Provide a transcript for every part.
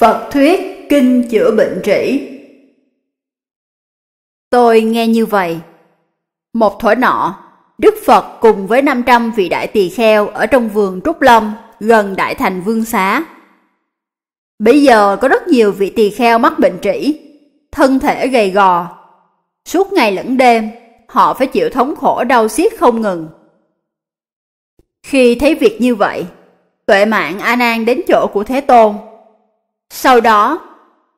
Phật thuyết kinh chữa bệnh trị. Tôi nghe như vậy. Một thổi nọ, Đức Phật cùng với 500 vị đại tỳ kheo ở trong vườn Trúc Lâm gần Đại Thành Vương Xá. Bây giờ có rất nhiều vị tỳ kheo mắc bệnh trĩ, thân thể gầy gò. Suốt ngày lẫn đêm, họ phải chịu thống khổ đau xiết không ngừng. Khi thấy việc như vậy, tuệ mạng A Nan đến chỗ của Thế Tôn sau đó,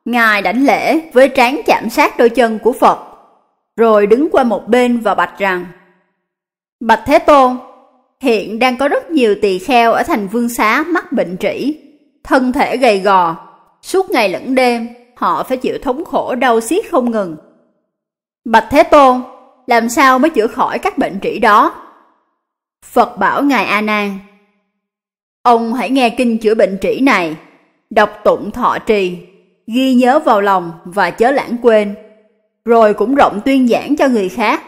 Ngài đảnh lễ với trán chạm sát đôi chân của Phật, rồi đứng qua một bên và bạch rằng Bạch Thế Tôn, hiện đang có rất nhiều tỳ kheo ở thành vương xá mắc bệnh trĩ, thân thể gầy gò, suốt ngày lẫn đêm họ phải chịu thống khổ đau xiết không ngừng. Bạch Thế Tôn, làm sao mới chữa khỏi các bệnh trĩ đó? Phật bảo Ngài A Nan, ông hãy nghe kinh chữa bệnh trĩ này đọc tụng thọ trì, ghi nhớ vào lòng và chớ lãng quên, rồi cũng rộng tuyên giảng cho người khác.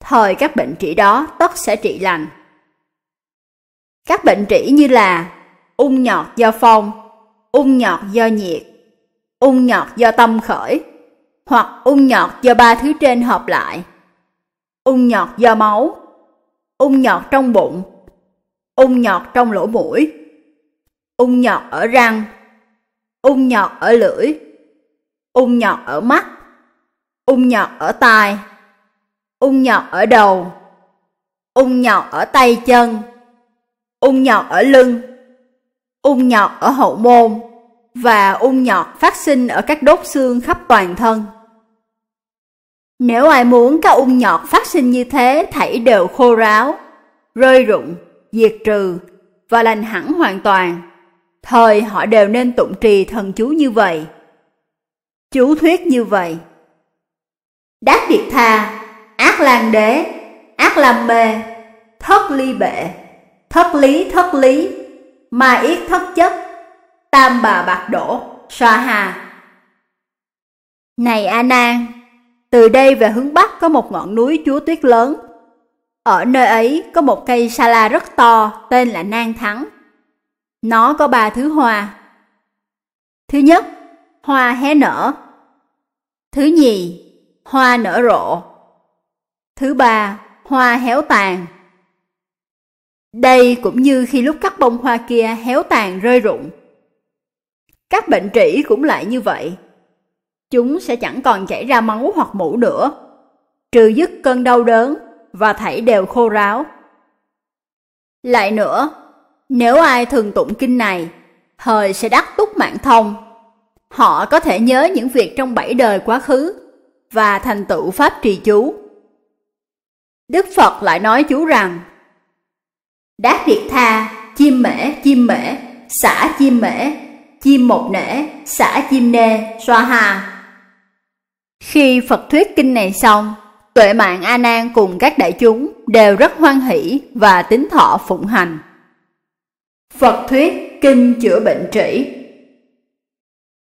Thời các bệnh trị đó tất sẽ trị lành. Các bệnh trị như là ung nhọt do phong, ung nhọt do nhiệt, ung nhọt do tâm khởi, hoặc ung nhọt do ba thứ trên hợp lại, ung nhọt do máu, ung nhọt trong bụng, ung nhọt trong lỗ mũi, ung nhọt ở răng, ung nhọt ở lưỡi, ung nhọt ở mắt, ung nhọt ở tai, ung nhọt ở đầu, ung nhọt ở tay chân, ung nhọt ở lưng, ung nhọt ở hậu môn và ung nhọt phát sinh ở các đốt xương khắp toàn thân. Nếu ai muốn các ung nhọt phát sinh như thế thảy đều khô ráo, rơi rụng, diệt trừ và lành hẳn hoàn toàn thời họ đều nên tụng trì thần chú như vậy. Chú thuyết như vậy. Đát Điệt Tha, Ác Lan Đế, Ác Lam Mê, Thất Ly Bệ, Thất Lý Thất Lý, Ma Yết Thất Chất, Tam Bà Bạc Đổ, Sa Hà. Này A Nan, từ đây về hướng Bắc có một ngọn núi chúa tuyết lớn. Ở nơi ấy có một cây sa la rất to tên là Nang Thắng. Nó có ba thứ hoa. Thứ nhất, hoa hé nở. Thứ nhì, hoa nở rộ. Thứ ba, hoa héo tàn. Đây cũng như khi lúc các bông hoa kia héo tàn rơi rụng. Các bệnh trĩ cũng lại như vậy. Chúng sẽ chẳng còn chảy ra máu hoặc mũ nữa, trừ dứt cơn đau đớn và thảy đều khô ráo. Lại nữa, nếu ai thường tụng kinh này, thời sẽ đắc túc mạng thông. Họ có thể nhớ những việc trong bảy đời quá khứ và thành tựu pháp trì chú. Đức Phật lại nói chú rằng Đát Điệt Tha, chim mễ, chim mễ, xả chim mễ, chim một nể, xả chim nê, xoa hà. Khi Phật thuyết kinh này xong, tuệ mạng A Nan cùng các đại chúng đều rất hoan hỷ và tín thọ phụng hành. Phật thuyết kinh chữa bệnh trĩ